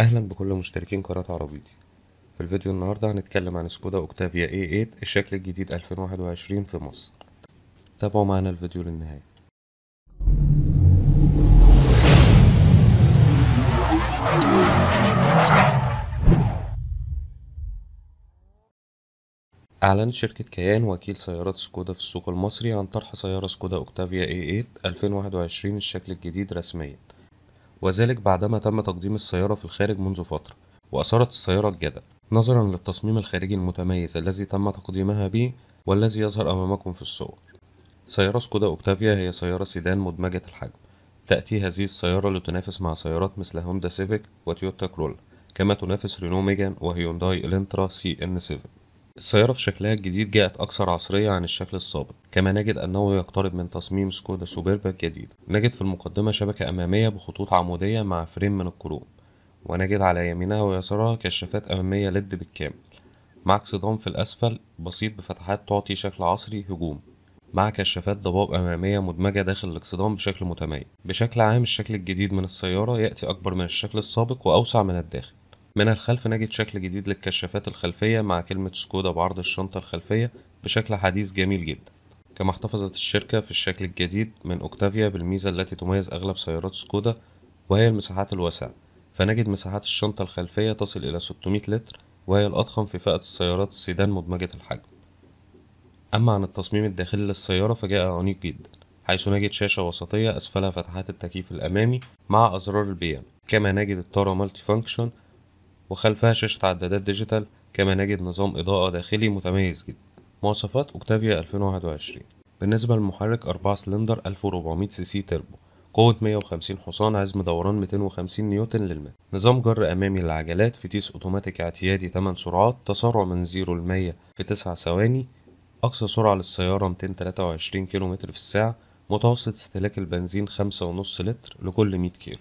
اهلا بكل مشتركين قناة عربيتي في الفيديو النهاردة هنتكلم عن سكودا اوكتافيا A8 الشكل الجديد 2021 في مصر تابعوا معنا الفيديو للنهاية أعلنت شركة كيان وكيل سيارات سكودا في السوق المصري عن طرح سيارة سكودا اوكتافيا A8 2021 الشكل الجديد رسميا وذلك بعدما تم تقديم السيارة في الخارج منذ فترة وأثارت السيارة الجدل نظرا للتصميم الخارجي المتميز الذي تم تقديمها به والذي يظهر أمامكم في الصور سيارة سكودا أوكتافيا هي سيارة سيدان مدمجة الحجم تأتي هذه السيارة لتنافس مع سيارات مثل هوندا سيفيك وتويوتا كرولا كما تنافس رينو ميجان وهيونداي إلينترا سي ان سيفيك السيارة في شكلها الجديد جاءت أكثر عصرية عن الشكل السابق، كما نجد أنه يقترب من تصميم سكودا سوبربا الجديد. نجد في المقدمة شبكة أمامية بخطوط عمودية مع فريم من الكروم، ونجد على يمينها ويسارها كشافات أمامية لد بالكامل، مع اكسدام في الأسفل بسيط بفتحات تعطي شكل عصري هجوم، مع كشافات ضباب أمامية مدمجة داخل الاكسدام بشكل متميز. بشكل عام الشكل الجديد من السيارة يأتي أكبر من الشكل السابق وأوسع من الداخل. من الخلف نجد شكل جديد للكشافات الخلفية مع كلمة سكودا بعرض الشنطة الخلفية بشكل حديث جميل جدا كما احتفظت الشركة في الشكل الجديد من أوكتافيا بالميزة التي تميز أغلب سيارات سكودا وهي المساحات الواسعة فنجد مساحات الشنطة الخلفية تصل إلى 600 لتر وهي الأضخم في فئة السيارات السيدان مدمجة الحجم أما عن التصميم الداخلي للسيارة فجاء عنيق جدا حيث نجد شاشة وسطية أسفلها فتحات التكييف الأمامي مع أزرار البيان كما نجد الطارة مالتي فانكشن وخلفها شاشة عدادات ديجيتال كما نجد نظام إضاءة داخلي متميز جدا مواصفات أوكتافيا 2021 بالنسبة للمحرك 4 سلندر 1400 سي سي تربو قوة 150 حصان عزم دوران 250 نيوتن للمتر نظام جر أمامي للعجلات فتيس أوتوماتيك اعتيادي 8 سرعات تسارع من 0 ل 100 في 9 ثواني أقصى سرعة للسيارة 223 كم في الساعة متوسط استهلاك البنزين 5.5 لتر لكل 100 كيلو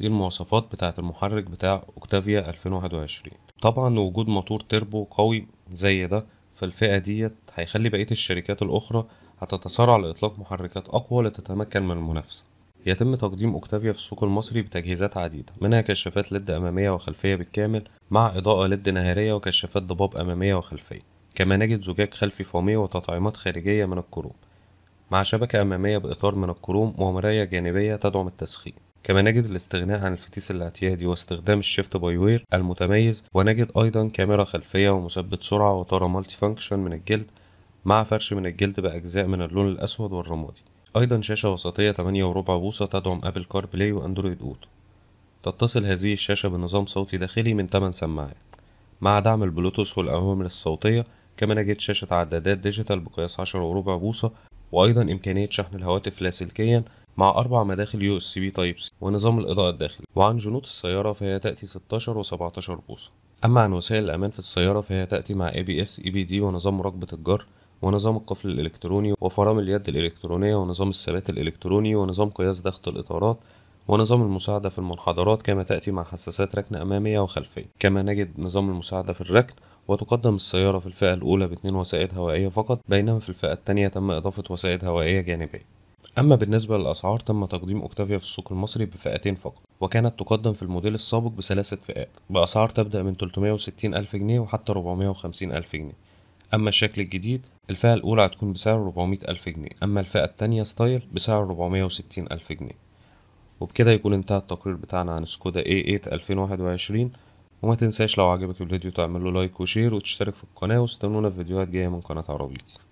دي إيه المواصفات بتاعة المحرك بتاع اوكتافيا 2021 طبعا وجود موتور تربو قوي زي ده في الفئة ديت هيخلي بقية الشركات الأخرى هتتسارع لإطلاق محركات أقوى لتتمكن من المنافسة يتم تقديم اوكتافيا في السوق المصري بتجهيزات عديدة منها كشافات لد أمامية وخلفية بالكامل مع إضاءة لد نهارية وكشافات ضباب أمامية وخلفية كما نجد زجاج خلفي فومي وتطعيمات خارجية من الكروم مع شبكة أمامية بإطار من الكروم ومراية جانبية تدعم التسخين كما نجد الاستغناء عن الفتيس الاعتيادي واستخدام الشيفت باي وير المتميز ونجد أيضا كاميرا خلفية ومثبت سرعة وطارة مالتي فانكشن من الجلد مع فرش من الجلد بأجزاء من اللون الأسود والرمادي أيضا شاشة وسطية وربع بوصة تدعم أبل كار بلاي وأندرويد أوتو تتصل هذه الشاشة بنظام صوتي داخلي من 8 سماعات مع دعم البلوتوث والأوامر الصوتية كما نجد شاشة عدادات ديجيتال بقياس وربع بوصة وأيضا إمكانية شحن الهواتف لاسلكيا مع أربع مداخل يو اس بي تايب سي ونظام الإضاءة الداخلي وعن جنوط السيارة فهي تأتي 16 و 17 بوصة أما عن وسائل الأمان في السيارة فهي تأتي مع اي بي اس اي بي دي ونظام مراقبة الجار ونظام القفل الإلكتروني وفرامل اليد الإلكترونية ونظام الثبات الإلكتروني ونظام قياس ضغط الإطارات ونظام المساعدة في المنحدرات كما تأتي مع حساسات ركن أمامية وخلفية كما نجد نظام المساعدة في الركن وتقدم السيارة في الفئة الأولى باتنين وسائد هوائية فقط بينما في الفئة الثانية تم إضافة وسائد هوائية جانبية أما بالنسبة للأسعار تم تقديم أوكتافيا في السوق المصري بفئتين فقط وكانت تقدم في الموديل السابق بثلاثة فئات بأسعار تبدأ من 360 ألف جنيه وحتى 450 ألف جنيه أما الشكل الجديد الفئة الأولى هتكون بسعر 400 ألف جنيه أما الفئة التانية ستايل بسعر 460 ألف جنيه وبكده يكون انتهى التقرير بتاعنا عن سكودا A8 2021 وما تنساش لو عجبك الفيديو تعمل له لايك وشير وتشترك في القناة واستنونا في فيديوهات جاية من قناة عربيتي